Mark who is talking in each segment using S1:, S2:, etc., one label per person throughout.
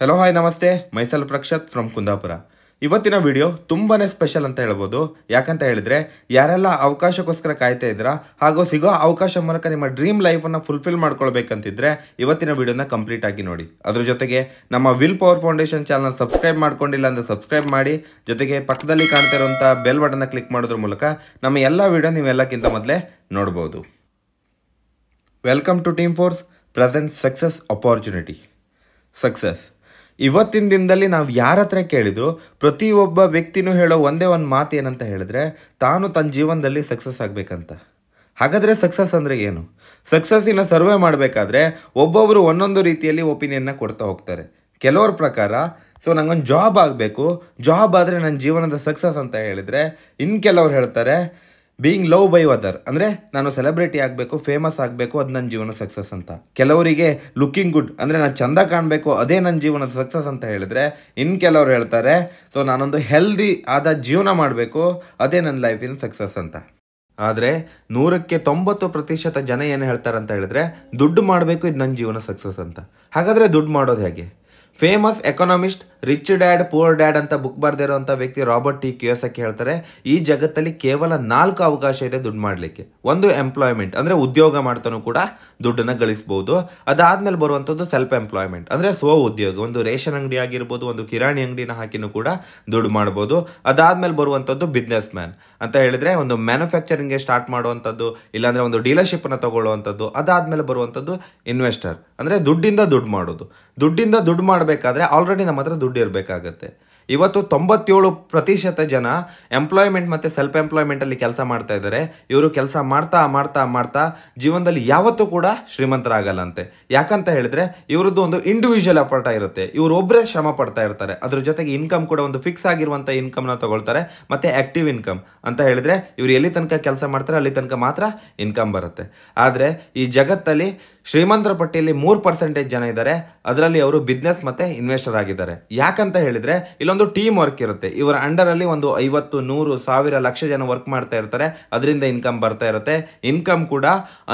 S1: hello hi ನಮಸ್ತೆ Mysuru ಪ್ರಕ್ಷತ್ from Kundapura ಇವತ್ತಿನ video ತುಂಬಾ ಸ್ಪೆಷಲ್ ಅಂತ ಹೇಳ್ಬೋದು ಯಾಕಂತ ಹೇಳಿದ್ರೆ ಯಾರೆಲ್ಲ ಅವಕಾಶಕ್ಕೋಸ್ಕರ ಕಾಯ್ತಾ ಇದ್ದೀರಾ ಹಾಗೂ ಸಿಗೋ ಅವಕಾಶ ಮೂಲಕ ನಿಮ್ಮ ಡ್ರೀಮ್ ಲೈಫನ್ನು ಫುಲ್ಫಿಲ್ ಮಾಡ್ಕೊಳ್ಬೇಕಂತಿದ್ರೆ ಇವತ್ತಿನ ವಿಡಿಯೋನ ಕಂಪ್ಲೀಟ್ ಆಗಿ ನೋಡಿ ಅದ್ರ ಜೊತೆಗೆ ನಮ್ಮ will power foundation channel subscribe ಮಾಡ್ಕೊಂಡಿಲ್ಲ ಅಂದರೆ ಸಬ್ಸ್ಕ್ರೈಬ್ ಮಾಡಿ ಜೊತೆಗೆ ಪಕ್ಕದಲ್ಲಿ ಕಾಣ್ತಾ ಇರುವಂಥ ಬೆಲ್ ಬಟನ್ನ ಕ್ಲಿಕ್ ಮಾಡೋದ್ರ ಮೂಲಕ ನಮ್ಮ ಎಲ್ಲ ವಿಡಿಯೋ ನೀವೆಲ್ಲಕ್ಕಿಂತ ಮೊದಲೇ ನೋಡ್ಬೋದು welcome to team force present success opportunity success ಇವತ್ತಿನ ದಿನದಲ್ಲಿ ನಾವು ಯಾರ ಹತ್ರ ಕೇಳಿದ್ರು ಪ್ರತಿಯೊಬ್ಬ ವ್ಯಕ್ತಿನೂ ಹೇಳೋ ಒಂದೇ ಒಂದು ಮಾತು ಏನಂತ ಹೇಳಿದ್ರೆ ತಾನು ತನ್ನ ಜೀವನದಲ್ಲಿ ಸಕ್ಸಸ್ ಆಗಬೇಕಂತ ಹಾಗಾದರೆ ಸಕ್ಸಸ್ ಅಂದರೆ ಏನು ಸಕ್ಸಸ್ಸಿನ ಸರ್ವೆ ಮಾಡಬೇಕಾದ್ರೆ ಒಬ್ಬೊಬ್ಬರು ಒಂದೊಂದು ರೀತಿಯಲ್ಲಿ ಒಪಿನಿಯನ್ನ ಕೊಡ್ತಾ ಹೋಗ್ತಾರೆ ಕೆಲವ್ರ ಪ್ರಕಾರ ಸೊ ನನಗೊಂದು ಜಾಬ್ ಆಗಬೇಕು ಜಾಬ್ ಆದರೆ ನನ್ನ ಜೀವನದ ಸಕ್ಸಸ್ ಅಂತ ಹೇಳಿದರೆ ಇನ್ನು ಕೆಲವ್ರು ಹೇಳ್ತಾರೆ ಬೀಯಿಂಗ್ ಲವ್ ಬೈ ವದರ್ ಅಂದರೆ ನಾನು ಸೆಲೆಬ್ರಿಟಿ ಆಗಬೇಕು ಫೇಮಸ್ ಆಗಬೇಕು ಅದು ನನ್ನ ಜೀವನ ಸಕ್ಸಸ್ ಅಂತ ಕೆಲವರಿಗೆ ಲುಕ್ಕಿಂಗ್ ಗುಡ್ ಅಂದರೆ ನಾನು ಚಂದ ಕಾಣಬೇಕು ಅದೇ ನನ್ನ ಜೀವನ ಸಕ್ಸಸ್ ಅಂತ ಹೇಳಿದ್ರೆ ಇನ್ನು ಕೆಲವರು ಹೇಳ್ತಾರೆ ಸೊ ನಾನೊಂದು ಹೆಲ್ದಿ ಆದ ಜೀವನ ಮಾಡಬೇಕು ಅದೇ ನನ್ನ ಲೈಫಿನ ಸಕ್ಸಸ್ ಅಂತ ಆದರೆ ನೂರಕ್ಕೆ ತೊಂಬತ್ತು ಪ್ರತಿಶತ ಜನ ಏನು ಹೇಳ್ತಾರೆ ಅಂತ ಹೇಳಿದ್ರೆ ದುಡ್ಡು ಮಾಡಬೇಕು ಇದು ನನ್ನ ಜೀವನ ಸಕ್ಸಸ್ ಅಂತ ಹಾಗಾದರೆ ದುಡ್ಡು ಮಾಡೋದು ಹೇಗೆ famous economist rich dad poor dad ಅಂತ ಬುಕ್ ಬರ್ದಿರೋಂಥ ವ್ಯಕ್ತಿ ರಾಬರ್ಟ್ ಟಿ ಕ್ಯೂಸಕ್ಕೆ ಹೇಳ್ತಾರೆ ಈ ಜಗತ್ತಲ್ಲಿ ಕೇವಲ ನಾಲ್ಕು ಅವಕಾಶ ಇದೆ ದುಡ್ಡು ಮಾಡಲಿಕ್ಕೆ ಒಂದು ಎಂಪ್ಲಾಯ್ಮೆಂಟ್ ಅಂದರೆ ಉದ್ಯೋಗ ಮಾಡ್ತಾನೂ ಕೂಡ ದುಡ್ಡನ್ನು ಗಳಿಸ್ಬೋದು ಅದಾದಮೇಲೆ ಬರುವಂಥದ್ದು ಸೆಲ್ಫ್ ಎಂಪ್ಲಾಯ್ಮೆಂಟ್ ಅಂದರೆ ಸ್ವ ಉದ್ಯೋಗ ಒಂದು ರೇಷನ್ ಅಂಗಡಿ ಆಗಿರ್ಬೋದು ಒಂದು ಕಿರಾಣಿ ಅಂಗಡಿನ ಹಾಕಿನೂ ಕೂಡ ದುಡ್ಡು ಮಾಡ್ಬೋದು ಅದಾದಮೇಲೆ ಬರುವಂಥದ್ದು ಬಿಸ್ನೆಸ್ ಮ್ಯಾನ್ ಅಂತ ಹೇಳಿದರೆ ಒಂದು ಮ್ಯಾನುಫ್ಯಾಕ್ಚರಿಂಗ್ಗೆ ಸ್ಟಾರ್ಟ್ ಮಾಡುವಂಥದ್ದು ಇಲ್ಲಾಂದ್ರೆ ಒಂದು ಡೀಲರ್ಶಿಪ್ನ ತಗೊಳ್ಳುವಂಥದ್ದು ಅದಾದಮೇಲೆ ಬರುವಂಥದ್ದು ಇನ್ವೆಸ್ಟರ್ ಅಂದರೆ ದುಡ್ಡಿಂದ ದುಡ್ಡು ಮಾಡೋದು ದುಡ್ಡಿಂದ ದುಡ್ಡು ಮಾಡಬೇಕಾದ್ರೆ ಆಲ್ರೆಡಿ ನಮ್ಮ ಹತ್ರ ದುಡ್ಡು ಇರಬೇಕಾಗತ್ತೆ ಇವತ್ತು ತೊಂಬತ್ತೇಳು ಪ್ರತಿಶತ ಜನ ಎಂಪ್ಲಾಯ್ಮೆಂಟ್ ಮತ್ತು ಸೆಲ್ಫ್ ಎಂಪ್ಲಾಯ್ಮೆಂಟಲ್ಲಿ ಕೆಲಸ ಮಾಡ್ತಾ ಇದ್ದಾರೆ ಇವರು ಕೆಲಸ ಮಾಡ್ತಾ ಮಾಡ್ತಾ ಮಾಡ್ತಾ ಜೀವನದಲ್ಲಿ ಯಾವತ್ತೂ ಕೂಡ ಶ್ರೀಮಂತರಾಗಲ್ಲಂತೆ ಯಾಕಂತ ಹೇಳಿದ್ರೆ ಇವರದ್ದು ಒಂದು ಇಂಡಿವಿಜುವಲ್ ಎಫರ್ಟ್ ಇರುತ್ತೆ ಇವರು ಒಬ್ಬರೇ ಶ್ರಮ ಪಡ್ತಾ ಇರ್ತಾರೆ ಅದ್ರ ಜೊತೆಗೆ ಇನ್ಕಮ್ ಕೂಡ ಒಂದು ಫಿಕ್ಸ್ ಆಗಿರುವಂಥ ಇನ್ಕಮ್ನ ತಗೊಳ್ತಾರೆ ಮತ್ತು ಆ್ಯಕ್ಟಿವ್ ಇನ್ಕಮ್ ಅಂತ ಹೇಳಿದ್ರೆ ಇವರು ಎಲ್ಲಿ ತನಕ ಕೆಲಸ ಮಾಡ್ತಾರೆ ಅಲ್ಲಿ ತನಕ ಮಾತ್ರ ಇನ್ಕಮ್ ಬರುತ್ತೆ ಆದರೆ ಈ ಜಗತ್ತಲ್ಲಿ ಶ್ರೀಮಂತರ ಪಟ್ಟಿಯಲ್ಲಿ ಮೂರು ಪರ್ಸೆಂಟೇಜ್ ಜನ ಇದ್ದಾರೆ ಅದರಲ್ಲಿ ಅವರು ಬಿಸ್ನೆಸ್ ಮತ್ತೆ ಇನ್ವೆಸ್ಟರ್ ಆಗಿದ್ದಾರೆ ಯಾಕಂತ ಹೇಳಿದರೆ ಇಲ್ಲೊಂದು ಟೀಮ್ ವರ್ಕ್ ಇರುತ್ತೆ ಇವರ ಅಂಡರಲ್ಲಿ ಒಂದು ಐವತ್ತು ನೂರು ಸಾವಿರ ಲಕ್ಷ ಜನ ವರ್ಕ್ ಮಾಡ್ತಾ ಇರ್ತಾರೆ ಅದರಿಂದ ಇನ್ಕಮ್ ಬರ್ತಾ ಇರುತ್ತೆ ಇನ್ಕಮ್ ಕೂಡ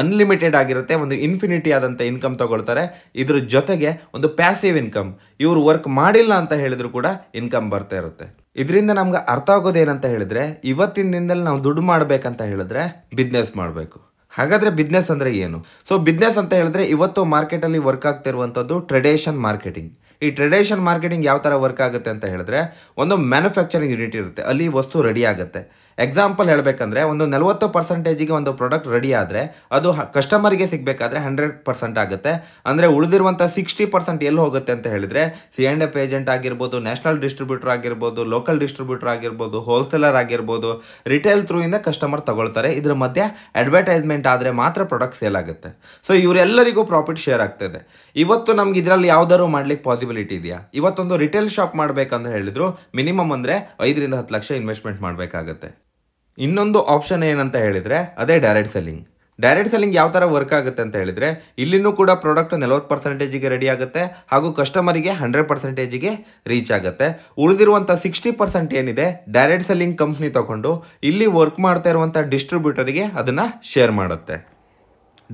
S1: ಅನ್ಲಿಮಿಟೆಡ್ ಆಗಿರುತ್ತೆ ಒಂದು ಇನ್ಫಿನಿಟಿ ಆದಂಥ ಇನ್ಕಮ್ ತಗೊಳ್ತಾರೆ ಇದ್ರ ಜೊತೆಗೆ ಒಂದು ಪ್ಯಾಸಿವ್ ಇನ್ಕಮ್ ಇವರು ವರ್ಕ್ ಮಾಡಿಲ್ಲ ಅಂತ ಹೇಳಿದ್ರು ಕೂಡ ಇನ್ಕಮ್ ಬರ್ತಾ ಇರುತ್ತೆ ಇದರಿಂದ ನಮ್ಗೆ ಅರ್ಥ ಆಗೋದೇನಂತ ಹೇಳಿದ್ರೆ ಇವತ್ತಿನ ದಿನದಲ್ಲಿ ನಾವು ದುಡ್ಡು ಮಾಡ್ಬೇಕಂತ ಹೇಳಿದ್ರೆ ಬಿಸ್ನೆಸ್ ಮಾಡಬೇಕು ಹಾಗಾದ್ರೆ ಬಿಸ್ನೆಸ್ ಅಂದ್ರೆ ಏನು ಸೊ ಬಿಸ್ನೆಸ್ ಅಂತ ಹೇಳಿದ್ರೆ ಇವತ್ತು ಮಾರ್ಕೆಟ್ ಅಲ್ಲಿ ವರ್ಕ್ ಆಗ್ತಿರುವಂತದ್ದು ಟ್ರೆಡಿಷನ್ ಮಾರ್ಕೆಟಿಂಗ್ ಈ ಟ್ರೆಡಿಷನ್ ಮಾರ್ಕೆಟಿಂಗ್ ಯಾವ ಥರ ವರ್ಕ್ ಆಗುತ್ತೆ ಅಂತ ಹೇಳಿದ್ರೆ ಒಂದು ಮ್ಯಾನುಫ್ಯಾಕ್ಚರಿಂಗ್ ಯೂನಿಟ್ ಇರುತ್ತೆ ಅಲ್ಲಿ ವಸ್ತು ರೆಡಿ ಆಗುತ್ತೆ ಎಕ್ಸಾಂಪಲ್ ಹೇಳಬೇಕಂದ್ರೆ ಒಂದು ನಲವತ್ತು ಪರ್ಸೆಂಟೇಜಿಗೆ ಒಂದು ಪ್ರಾಡಕ್ಟ್ ರೆಡಿ ಆದರೆ ಅದು ಕಸ್ಟಮರಿಗೆ ಸಿಗಬೇಕಾದ್ರೆ ಹಂಡ್ರೆಡ್ ಪರ್ಸೆಂಟ್ ಆಗುತ್ತೆ ಅಂದರೆ ಉಳಿದಿರುವಂಥ ಸಿಕ್ಸ್ಟಿ ಪರ್ಸೆಂಟ್ ಎಲ್ಲಿ ಹೋಗುತ್ತೆ ಅಂತ ಹೇಳಿದರೆ ಸಿ ಆ್ಯಂಡ್ ಎಫ್ ಏಜೆಂಟ್ ಆಗಿರ್ಬೋದು ನ್ಯಾಷನಲ್ ಡಿಸ್ಟ್ರಿಬ್ಯೂಟರ್ ಆಗಿರ್ಬೋದು ಲೋಕಲ್ ಡಿಸ್ಟ್ರಿಬ್ಯೂಟರ್ ಆಗಿರ್ಬೋದು ಹೋಲ್ಸೇಲರ್ ಆಗಿರ್ಬೋದು ರಿಟೇಲ್ ಥ್ರೂ ಇಂದ ಕಸ್ಟಮರ್ ತಗೊಳ್ತಾರೆ ಇದ್ರ ಮಧ್ಯೆ ಅಡ್ವರ್ಟೈಸ್ಮೆಂಟ್ ಆದರೆ ಮಾತ್ರ ಪ್ರಾಡಕ್ಟ್ ಸೇಲ್ ಆಗುತ್ತೆ ಸೊ ಇವರೆಲ್ಲರಿಗೂ ಪ್ರಾಫಿಟ್ ಶೇರ್ ಆಗ್ತದೆ ಇವತ್ತು ನಮ್ಗೆ ಇದರಲ್ಲಿ ಯಾವ್ದಾದ್ರು ಮಾಡ್ಲಿಕ್ಕೆ ಪಾಸಿಬಿಲಿಟಿ ಇದೆಯಾ ಇವತ್ತೊಂದು ರಿಟೇಲ್ ಶಾಪ್ ಮಾಡ್ಬೇಕಂದ್ರೆ ಹೇಳಿದ್ರು ಮಿನಿಮಮ್ ಅಂದರೆ ಐದರಿಂದ ಹತ್ತು ಲಕ್ಷ ಇನ್ವೆಸ್ಟ್ಮೆಂಟ್ ಮಾಡಬೇಕಾಗತ್ತೆ ಇನ್ನೊಂದು ಆಪ್ಷನ್ ಏನಂತ ಹೇಳಿದರೆ ಅದೇ ಡೈರೆಕ್ಟ್ ಸೆಲ್ಲಿಂಗ್ ಡೈರೆಕ್ಟ್ ಸೆಲ್ಲಿಂಗ್ ಯಾವ ಥರ ವರ್ಕ್ ಆಗುತ್ತೆ ಅಂತ ಹೇಳಿದರೆ ಇಲ್ಲಿನೂ ಕೂಡ ಪ್ರಾಡಕ್ಟ್ ನಲವತ್ತು ಪರ್ಸೆಂಟೇಜಿಗೆ ರೆಡಿ ಆಗುತ್ತೆ ಹಾಗೂ ಕಸ್ಟಮರಿಗೆ ಹಂಡ್ರೆಡ್ ಪರ್ಸೆಂಟೇಜಿಗೆ ರೀಚ್ ಆಗುತ್ತೆ ಉಳಿದಿರುವಂಥ ಸಿಕ್ಸ್ಟಿ ಪರ್ಸೆಂಟ್ ಏನಿದೆ ಡೈರೆಕ್ಟ್ ಸೆಲ್ಲಿಂಗ್ ಕಂಪ್ನಿ ತಗೊಂಡು ಇಲ್ಲಿ ವರ್ಕ್ ಮಾಡ್ತಾ ಇರುವಂಥ ಡಿಸ್ಟ್ರಿಬ್ಯೂಟರ್ಗೆ ಅದನ್ನು ಶೇರ್ ಮಾಡುತ್ತೆ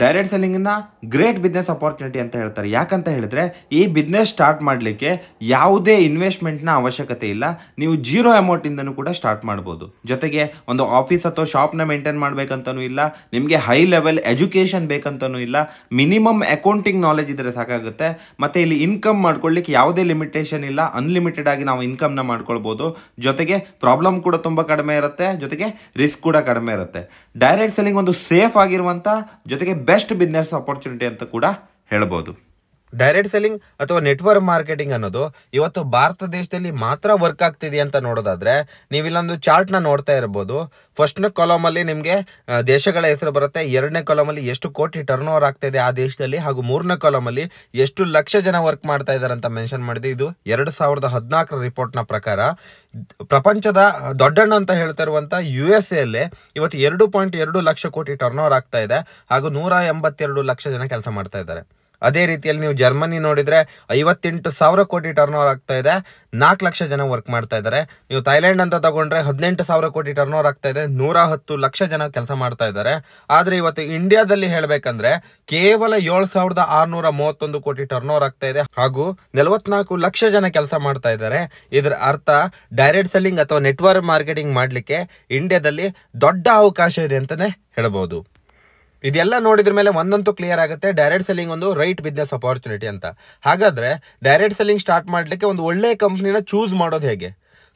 S1: ಡೈರೆಕ್ಟ್ ಸೆಲ್ಲಿಂಗ್ನ ಗ್ರೇಟ್ ಬಿಸ್ನೆಸ್ ಅಪಾರ್ಚುನಿಟಿ ಅಂತ ಹೇಳ್ತಾರೆ ಯಾಕಂತ ಹೇಳಿದ್ರೆ ಈ ಬಿಸ್ನೆಸ್ ಸ್ಟಾರ್ಟ್ ಮಾಡಲಿಕ್ಕೆ ಯಾವುದೇ ಇನ್ವೆಸ್ಟ್ಮೆಂಟ್ನ ಅವಶ್ಯಕತೆ ಇಲ್ಲ ನೀವು ಜೀರೋ ಅಮೌಂಟಿಂದನೂ ಕೂಡ ಸ್ಟಾರ್ಟ್ ಮಾಡ್ಬೋದು ಜೊತೆಗೆ ಒಂದು ಆಫೀಸ್ ಅಥವಾ ಶಾಪ್ನ ಮೇಂಟೈನ್ ಮಾಡಬೇಕಂತನೂ ಇಲ್ಲ ನಿಮಗೆ ಹೈ ಲೆವೆಲ್ ಎಜುಕೇಷನ್ ಬೇಕಂತನೂ ಇಲ್ಲ ಮಿನಿಮಮ್ ಅಕೌಂಟಿಂಗ್ ನಾಲೆಜ್ ಇದ್ದರೆ ಸಾಕಾಗುತ್ತೆ ಮತ್ತು ಇಲ್ಲಿ ಇನ್ಕಮ್ ಮಾಡ್ಕೊಳ್ಳಿಕ್ಕೆ ಯಾವುದೇ ಲಿಮಿಟೇಷನ್ ಇಲ್ಲ ಅನ್ಲಿಮಿಟೆಡ್ ಆಗಿ ನಾವು ಇನ್ಕಮ್ನ ಮಾಡ್ಕೊಳ್ಬೋದು ಜೊತೆಗೆ ಪ್ರಾಬ್ಲಮ್ ಕೂಡ ತುಂಬ ಕಡಿಮೆ ಇರುತ್ತೆ ಜೊತೆಗೆ ರಿಸ್ಕ್ ಕೂಡ ಕಡಿಮೆ ಇರುತ್ತೆ ಡೈರೆಕ್ಟ್ ಸೆಲ್ಲಿಂಗ್ ಒಂದು ಸೇಫ್ ಆಗಿರುವಂಥ ಜೊತೆಗೆ ಬೆಸ್ಟ್ ಬಿಸ್ನೆಸ್ ಆಪರ್ಚುನಿಟಿ ಅಂತ ಕೂಡ ಹೇಳ್ಬೋದು ಡೈರೆಕ್ಟ್ ಸೆಲ್ಲಿಂಗ್ ಅಥವಾ ನೆಟ್ವರ್ಕ್ ಮಾರ್ಕೆಟಿಂಗ್ ಅನ್ನೋದು ಇವತ್ತು ಭಾರತ ದೇಶದಲ್ಲಿ ಮಾತ್ರ ವರ್ಕ್ ಆಗ್ತಿದೆ ಅಂತ ನೋಡೋದಾದ್ರೆ ನೀವು ಇಲ್ಲೊಂದು ಚಾರ್ಟ್ನ ನೋಡ್ತಾ ಇರ್ಬೋದು ಫಸ್ಟ್ನೇ ಕಾಲಮಲ್ಲಿ ನಿಮಗೆ ದೇಶಗಳ ಹೆಸರು ಬರುತ್ತೆ ಎರಡನೇ ಕಾಲಮಲ್ಲಿ ಎಷ್ಟು ಕೋಟಿ ಟರ್ನ್ ಓವರ್ ಆಗ್ತಿದೆ ಆ ದೇಶದಲ್ಲಿ ಹಾಗೂ ಮೂರನೇ ಕಾಲಮಲ್ಲಿ ಎಷ್ಟು ಲಕ್ಷ ಜನ ವರ್ಕ್ ಮಾಡ್ತಾ ಇದ್ದಾರೆ ಅಂತ ಮೆನ್ಷನ್ ಮಾಡಿದೆ ಇದು ಎರಡು ಸಾವಿರದ ಹದಿನಾಲ್ಕರ ರಿಪೋರ್ಟ್ನ ಪ್ರಕಾರ ಪ್ರಪಂಚದ ದೊಡ್ಡಣ್ಣ ಅಂತ ಹೇಳ್ತಾ ಇರುವಂಥ ಯು ಎಸ್ ಎಲ್ಲೇ ಇವತ್ತು ಎರಡು ಪಾಯಿಂಟ್ ಎರಡು ಲಕ್ಷ ಕೋಟಿ ಟರ್ನ್ ಓವರ್ ಆಗ್ತಾ ಇದೆ ಹಾಗೂ ನೂರ ಎಂಬತ್ತೆರಡು ಲಕ್ಷ ಜನ ಕೆಲಸ ಮಾಡ್ತಾ ಇದ್ದಾರೆ ಅದೇ ರೀತಿಯಲ್ಲಿ ನೀವು ಜರ್ಮನಿ ನೋಡಿದರೆ ಐವತ್ತೆಂಟು ಸಾವಿರ ಕೋಟಿ ಟರ್ನ್ ಓವರ್ ಆಗ್ತಾ ಇದೆ ನಾಲ್ಕು ಲಕ್ಷ ಜನ ವರ್ಕ್ ಮಾಡ್ತಾ ಇದ್ದಾರೆ ನೀವು ಥೈಲ್ಯಾಂಡ್ ಅಂತ ತಗೊಂಡ್ರೆ ಹದಿನೆಂಟು ಸಾವಿರ ಕೋಟಿ ಟರ್ನ್ ಓವರ್ ಆಗ್ತಾ ಇದೆ ನೂರ ಹತ್ತು ಲಕ್ಷ ಜನ ಕೆಲಸ ಮಾಡ್ತಾ ಇದ್ದಾರೆ ಆದರೆ ಇವತ್ತು ಇಂಡಿಯಾದಲ್ಲಿ ಹೇಳಬೇಕಂದ್ರೆ ಕೇವಲ ಏಳು ಸಾವಿರದ ಆರುನೂರ ಮೂವತ್ತೊಂದು ಕೋಟಿ ಟರ್ನ್ ಓವರ್ ಆಗ್ತಾ ಇದೆ ಹಾಗೂ ನಲವತ್ನಾಲ್ಕು ಲಕ್ಷ ಜನ ಕೆಲಸ ಮಾಡ್ತಾ ಇದ್ದಾರೆ ಇದರ ಅರ್ಥ ಡೈರೆಕ್ಟ್ ಸೆಲ್ಲಿಂಗ್ ಅಥವಾ ನೆಟ್ವರ್ಕ್ ಮಾರ್ಕೆಟಿಂಗ್ ಮಾಡಲಿಕ್ಕೆ ಇಂಡಿಯಾದಲ್ಲಿ ದೊಡ್ಡ ಅವಕಾಶ ಇದೆ ಅಂತಲೇ ಹೇಳಬಹುದು ಇದೆಲ್ಲ ನೋಡಿದ್ರ ಮೇಲೆ ಒಂದಂತೂ ಕ್ಲಿಯರ್ ಆಗುತ್ತೆ ಡೈರೆಕ್ಟ್ ಸೆಲ್ಲಿಂಗ್ ಒಂದು ರೈಟ್ ಬಿಸ್ನೆಸ್ ಅಪಾರ್ಚುನಿಟಿ ಅಂತ ಹಾಗಾದ್ರೆ ಡೈರೆಕ್ಟ್ ಸೆಲ್ಲಿಂಗ್ ಸ್ಟಾರ್ಟ್ ಮಾಡ್ಲಿಕ್ಕೆ ಒಂದು ಒಳ್ಳೆ ಕಂಪ್ನಿನ ಚೂಸ್ ಮಾಡೋದು ಹೇಗೆ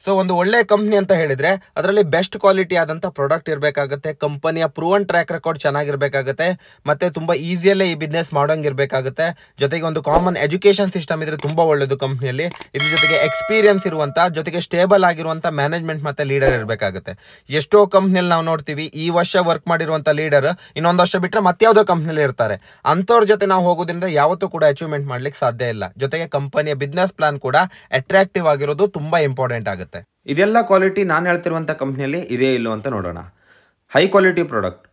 S1: ಸೊ ಒಂದು ಒಳ್ಳೆ ಕಂಪ್ನಿ ಅಂತ ಹೇಳಿದ್ರೆ ಅದರಲ್ಲಿ ಬೆಸ್ಟ್ ಕ್ವಾಲಿಟಿ ಆದಂಥ ಪ್ರಾಡಕ್ಟ್ ಇರಬೇಕಾಗುತ್ತೆ ಕಂಪನಿಯ ಪ್ರೂವನ್ ಟ್ರ್ಯಾಕ್ ರೆಕಾರ್ಡ್ ಚೆನ್ನಾಗಿರಬೇಕಾಗುತ್ತೆ ಮತ್ತೆ ತುಂಬ ಈಸಿಯಲ್ಲೇ ಈ ಬಿಸ್ನೆಸ್ ಮಾಡೋಂಗಿರ್ಬೇಕಾಗುತ್ತೆ ಜೊತೆಗೆ ಒಂದು ಕಾಮನ್ ಎಜುಕೇಷನ್ ಸಿಸ್ಟಮ್ ಇದ್ರೆ ತುಂಬ ಒಳ್ಳೆಯದು ಕಂಪ್ನಿಯಲ್ಲಿ ಇದ್ರ ಜೊತೆಗೆ ಎಕ್ಸ್ಪೀರಿಯನ್ಸ್ ಇರುವಂಥ ಜೊತೆಗೆ ಸ್ಟೇಬಲ್ ಆಗಿರುವಂಥ ಮ್ಯಾನೇಜ್ಮೆಂಟ್ ಮತ್ತೆ ಲೀಡರ್ ಇರಬೇಕಾಗುತ್ತೆ ಎಷ್ಟೋ ಕಂಪ್ನಿಯಲ್ಲಿ ನಾವು ನೋಡ್ತೀವಿ ಈ ವರ್ಷ ವರ್ಕ್ ಮಾಡಿರುವಂಥ ಲೀಡರ್ ಇನ್ನೊಂದು ವರ್ಷ ಬಿಟ್ಟರೆ ಮತ್ತಾವುದೋ ಕಂಪ್ನಿಯಲ್ಲಿ ಇರ್ತಾರೆ ಅಂಥವ್ರ ಜೊತೆ ನಾವು ಹೋಗೋದ್ರಿಂದ ಯಾವತ್ತೂ ಕೂಡ ಅಚೀವ್ಮೆಂಟ್ ಮಾಡ್ಲಿಕ್ಕೆ ಸಾಧ್ಯ ಇಲ್ಲ ಜೊತೆಗೆ ಕಂಪನಿಯ ಬಿಸ್ನೆಸ್ ಪ್ಲಾನ್ ಕೂಡ ಅಟ್ರಾಕ್ಟಿವ್ ಆಗಿರೋದು ತುಂಬಾ ಇಂಪಾರ್ಟೆಂಟ್ ಆಗುತ್ತೆ ಇದೆಲ್ಲ ಕ್ವಾಲಿಟಿ ನಾನು ಹೇಳ್ತಿರುವಂಥ ಕಂಪ್ನಿಯಲ್ಲಿ ಇದೇ ಇಲ್ಲೋ ಅಂತ ನೋಡೋಣ ಹೈ ಕ್ವಾಲಿಟಿ ಪ್ರಾಡಕ್ಟ್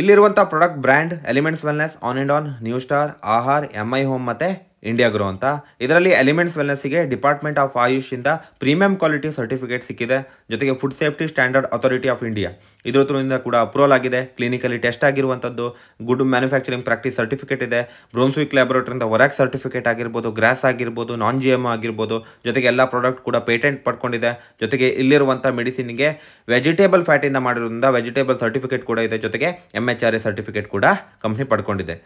S1: ಇಲ್ಲಿರುವಂಥ product brand elements wellness on and on new star Aahaar M I home ಮತ್ತು ಇಂಡಿಯಾ ಗ್ರೋ ಅಂತ ಇದರಲ್ಲಿ ಎಲಿಮೆಂಟ್ಸ್ ವೆಲ್ನೆಸ್ಗೆ ಡಿಪಾರ್ಟ್ಮೆಂಟ್ ಆಫ್ ಆಯುಷ್ ಇಂದ ಪ್ರೀಮಿಯಂ ಕ್ವಾಲಿಟಿ ಸರ್ಟಿಫಿಕೇಟ್ ಸಿಕ್ಕಿದೆ ಜೊತೆಗೆ food safety standard authority of India ಇದ್ರ ಥ್ರೂಯಿಂದ ಕೂಡ ಅಪ್ರೂವಲ್ ಆಗಿದೆ ಕ್ಲಿನಿಕಲಿ ಟೆಸ್ಟ್ ಆಗಿರುವಂಥದ್ದು ಗುಡ್ ಮ್ಯಾನುಫ್ಯಾಕ್ಚರಿಂಗ್ ಪ್ರಾಕ್ಟೀಸ್ ಸರ್ಟಿಫಿಕೇಟ್ ಇದೆ ಬ್ರೋನ್ಸ್ವಿಕ್ ಲ್ಯಾಬೊರೇಟರಿಂದ ವರಾಕ್ ಸರ್ಟಿಫಿಕೇಟ್ ಆಗಿರ್ಬೋದು ಗ್ರಾಸ್ ಆಗಿರ್ಬೋದು ನಾನ್ ಜಿ ಎಮ್ ಆಗಿರ್ಬೋದು ಜೊತೆಗೆ ಎಲ್ಲ ಪ್ರಾಡಕ್ಟ್ ಕೂಡ ಪೇಟೆಂಟ್ ಪಡ್ಕೊಂಡಿದೆ ಜೊತೆಗೆ ಇಲ್ಲಿರುವಂಥ ಮೆಡಿಸಿನ್ಗೆ ವೆಜಿಟೇಬಲ್ ಫ್ಯಾಟಿಂದ ಮಾಡಿರೋದ್ರಿಂದ ವೆಜಿಟೇಬಲ್ ಸರ್ಟಿಫಿಕೇಟ್ ಕೂಡ ಇದೆ ಜೊತೆಗೆ M H R A certificate ಕೂಡ ಕಂಪ್ನಿ ಪಡ್ಕೊಂಡಿದೆ